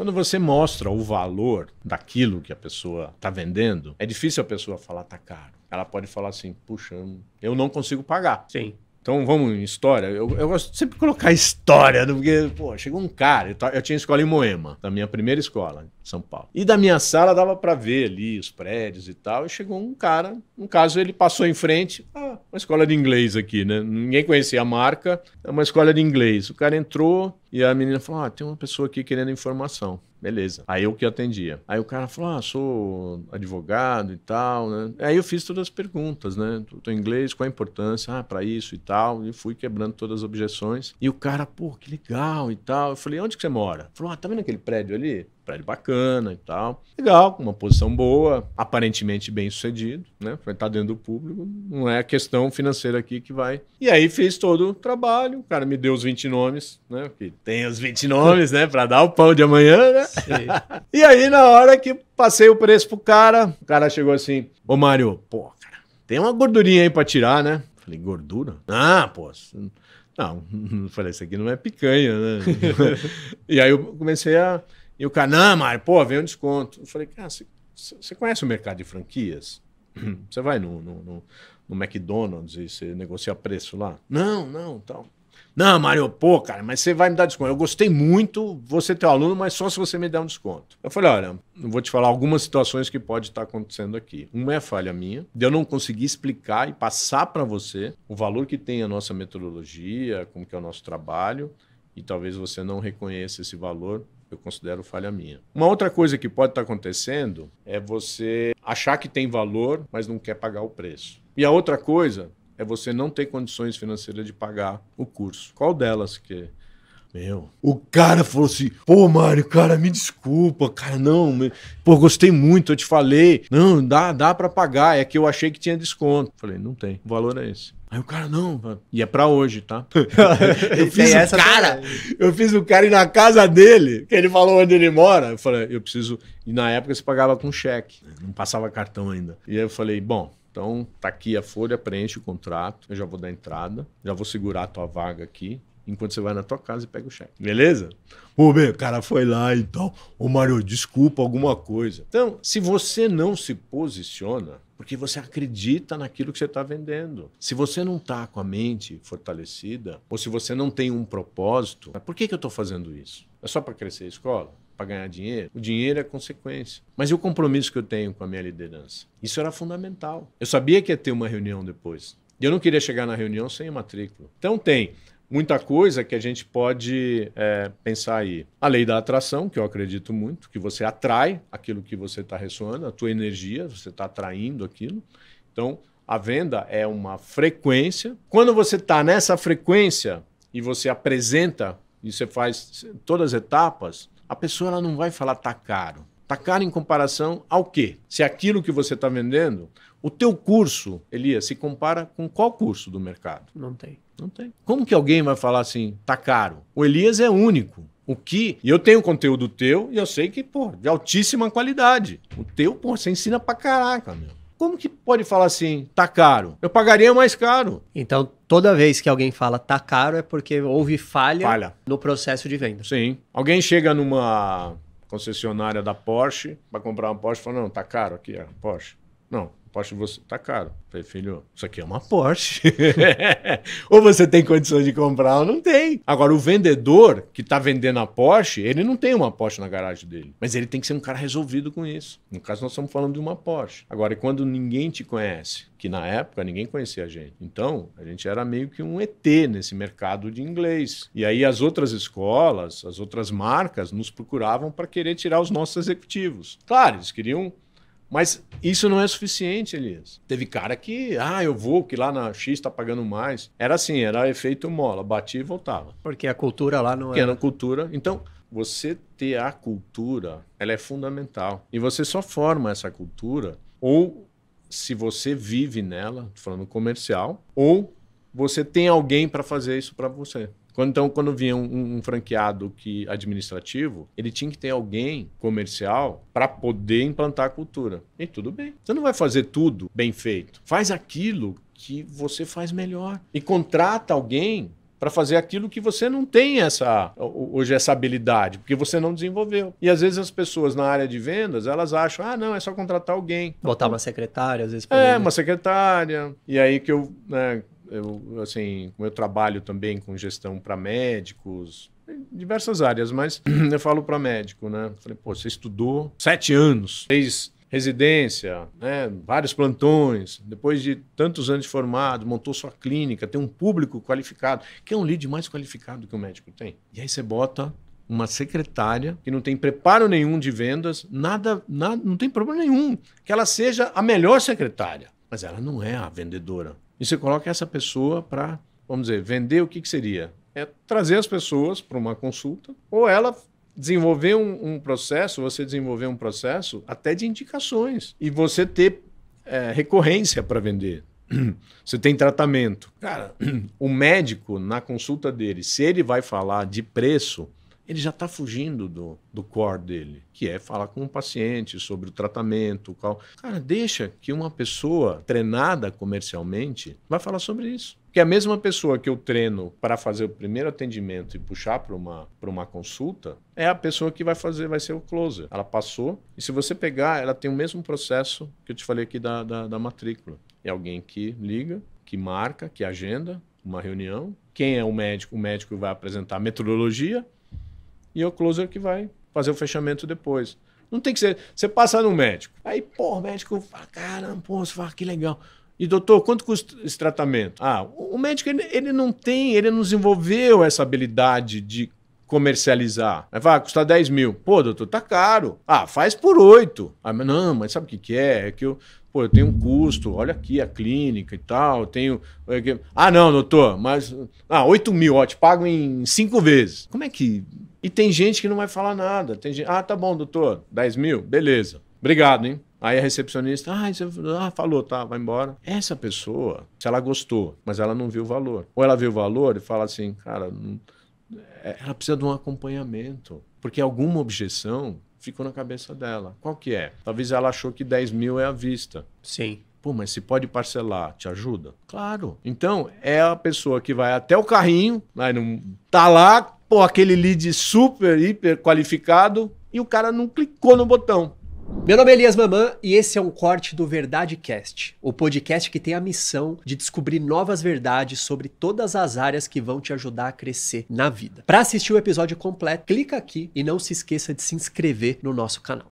Quando você mostra o valor daquilo que a pessoa está vendendo, é difícil a pessoa falar tá caro. Ela pode falar assim, puxa, eu não consigo pagar. Sim. Então vamos em história. Eu, eu gosto sempre de colocar história, né? porque, pô, chegou um cara. Eu, tinha escola em Moema, da minha primeira escola, em São Paulo. E da minha sala dava para ver ali os prédios e tal. E chegou um cara, no caso, ele passou em frente, ah, uma escola de inglês aqui, né? Ninguém conhecia a marca, é uma escola de inglês. O cara entrou, e a menina falou: Ah, tem uma pessoa aqui querendo informação. Beleza. Aí eu que atendia. Aí o cara falou: Ah, sou advogado e tal, né? Aí eu fiz todas as perguntas, né? Tô inglês, qual a importância? Ah, para isso e tal. E fui quebrando todas as objeções. E o cara, pô, que legal e tal. Eu falei: Onde que você mora? Falou: Ah, tá vendo aquele prédio ali? prédio bacana e tal. Legal, com uma posição boa, aparentemente bem sucedido, né? Vai estar dentro do público, não é a questão financeira aqui que vai. E aí fez todo o trabalho, o cara me deu os 20 nomes, né? Que tem os 20 nomes, né? Para dar o pão de amanhã, né? e aí, na hora que passei o preço pro cara, o cara chegou assim: Ô Mário, pô, cara, tem uma gordurinha aí pra tirar, né? Falei, gordura? Ah, pô. Não, falei, isso aqui não é picanha, né? e aí eu comecei a e o cara, não, Mário, pô, vem um desconto. Eu falei, cara, você conhece o mercado de franquias? Você vai no, no, no, no McDonald's e você negocia preço lá? Não, não, tal. Não, Mário, pô, cara, mas você vai me dar desconto. Eu gostei muito, você ter aluno, mas só se você me der um desconto. Eu falei, olha, eu vou te falar algumas situações que pode estar acontecendo aqui. Uma é a falha minha, de eu não conseguir explicar e passar para você o valor que tem a nossa metodologia, como que é o nosso trabalho, e talvez você não reconheça esse valor eu considero falha minha. Uma outra coisa que pode estar acontecendo é você achar que tem valor, mas não quer pagar o preço. E a outra coisa é você não ter condições financeiras de pagar o curso. Qual delas que meu, o cara falou assim: pô, Mário, cara, me desculpa, cara, não, me... pô, gostei muito, eu te falei. Não, dá, dá para pagar, é que eu achei que tinha desconto. Falei, não tem, o valor é esse. Aí o cara, não, e é pra hoje, tá? eu fiz o cara, eu fiz o cara ir na casa dele, que ele falou onde ele mora. Eu falei, eu preciso. E na época você pagava com cheque, não passava cartão ainda. E aí eu falei, bom, então tá aqui a folha, preenche o contrato, eu já vou dar entrada, já vou segurar a tua vaga aqui, enquanto você vai na tua casa e pega o cheque. Beleza? Pô, meu, o cara foi lá e então. tal. Ô, Mário, desculpa alguma coisa. Então, se você não se posiciona, porque você acredita naquilo que você está vendendo. Se você não está com a mente fortalecida, ou se você não tem um propósito, por que, que eu estou fazendo isso? É só para crescer a escola? Para ganhar dinheiro? O dinheiro é consequência. Mas e o compromisso que eu tenho com a minha liderança? Isso era fundamental. Eu sabia que ia ter uma reunião depois. E eu não queria chegar na reunião sem a matrícula. Então tem muita coisa que a gente pode é, pensar aí. A lei da atração, que eu acredito muito, que você atrai aquilo que você está ressoando, a tua energia, você está atraindo aquilo. Então, a venda é uma frequência. Quando você está nessa frequência e você apresenta e você faz todas as etapas, a pessoa ela não vai falar tá caro. Tá caro em comparação ao quê? Se aquilo que você está vendendo, o teu curso, Elias, se compara com qual curso do mercado? Não tem. Não tem. Como que alguém vai falar assim, tá caro? O Elias é único. O que? E eu tenho conteúdo teu e eu sei que, pô, de altíssima qualidade. O teu, pô, você ensina pra caraca, meu. Como que pode falar assim, tá caro? Eu pagaria mais caro. Então, toda vez que alguém fala tá caro é porque houve falha, falha. no processo de venda. Sim. Alguém chega numa concessionária da Porsche para comprar uma Porsche e fala, não, tá caro aqui, é Porsche. Não, Porsche você tá caro. Falei, filho, isso aqui é uma Porsche. ou você tem condições de comprar ou não tem. Agora, o vendedor que tá vendendo a Porsche, ele não tem uma Porsche na garagem dele. Mas ele tem que ser um cara resolvido com isso. No caso, nós estamos falando de uma Porsche. Agora, quando ninguém te conhece, que na época ninguém conhecia a gente. Então, a gente era meio que um ET nesse mercado de inglês. E aí as outras escolas, as outras marcas nos procuravam para querer tirar os nossos executivos. Claro, eles queriam mas isso não é suficiente, Elias. Teve cara que, ah, eu vou, que lá na X está pagando mais. Era assim, era efeito mola, batia e voltava. Porque a cultura lá não Porque era... era cultura. Então, você ter a cultura, ela é fundamental. E você só forma essa cultura ou se você vive nela, falando comercial, ou você tem alguém para fazer isso para você. Então, quando vinha um, um, franqueado que administrativo, ele tinha que ter alguém comercial para poder implantar a cultura. E tudo bem. Você não vai fazer tudo bem feito. Faz aquilo que você faz melhor. E contrata alguém para fazer aquilo que você não tem essa hoje essa habilidade, porque você não desenvolveu. E às vezes as pessoas na área de vendas, elas acham: "Ah, não, é só contratar alguém". Botar uma secretária, às vezes É, né? uma secretária. E aí que eu, né, eu assim, meu trabalho também com gestão para médicos, diversas áreas, mas eu falo para médico, né? Falei, pô, você estudou sete anos, fez residência, né, vários plantões, depois de tantos anos de formado, montou sua clínica, tem um público qualificado, que é um lead mais qualificado que o médico tem. E aí você bota uma secretária que não tem preparo nenhum de vendas, nada, nada, não tem problema nenhum que ela seja a melhor secretária, mas ela não é a vendedora e você coloca essa pessoa para, vamos dizer, vender o que, que seria? É trazer as pessoas para uma consulta ou ela desenvolver um, um, processo, você desenvolver um processo até de indicações e você ter é, recorrência para vender. Você tem tratamento. Cara, o médico, na consulta dele, se ele vai falar de preço, ele já está fugindo do, do core dele, que é falar com o paciente sobre o tratamento. Qual. Cara, deixa que uma pessoa treinada comercialmente vai falar sobre isso. Porque a mesma pessoa que eu treino para fazer o primeiro atendimento e puxar para uma, uma consulta é a pessoa que vai fazer, vai ser o closer. Ela passou, e se você pegar, ela tem o mesmo processo que eu te falei aqui da, da, da matrícula. É alguém que liga, que marca, que agenda uma reunião. Quem é o médico? O médico vai apresentar a metodologia, e é o closer que vai fazer o fechamento depois. Não tem que ser. Você passa no médico. Aí, pô, o médico fala, caramba, pô, você fala, que legal. E doutor, quanto custa esse tratamento? Ah, o médico ele, ele não tem, ele não desenvolveu essa habilidade de comercializar. Aí vai ah, custar 10 mil. Pô, doutor, tá caro. Ah, faz por 8. Ah, mas não, mas sabe o que, que é? É que eu, pô, eu tenho um custo, olha aqui a clínica e tal, eu tenho. É ah, não, doutor, mas. Ah, 8 mil, ó, te pago em 5 vezes. Como é que. E tem gente que não vai falar nada. Tem gente, ah, tá bom, doutor, 10 mil, beleza. Obrigado, hein? Aí a recepcionista, ah, você, é, ah, falou, tá, vai embora. Essa pessoa, se ela gostou, mas ela não viu o valor. Ou ela viu o valor e fala assim, cara, não é, ela precisa de um acompanhamento, porque alguma objeção ficou na cabeça dela. Qual que é? Talvez ela achou que 10 mil é à vista. Sim. Pô, mas se pode parcelar, te ajuda? Claro. Então, é a pessoa que vai até o carrinho, mas não tá lá, pô, aquele lead super, hiper qualificado, e o cara não clicou no botão. Meu nome é Elias Mamã e esse é um corte do VerdadeCast, o podcast que tem a missão de descobrir novas verdades sobre todas as áreas que vão te ajudar a crescer na vida. Para assistir o episódio completo, clica aqui e não se esqueça de se inscrever no nosso canal.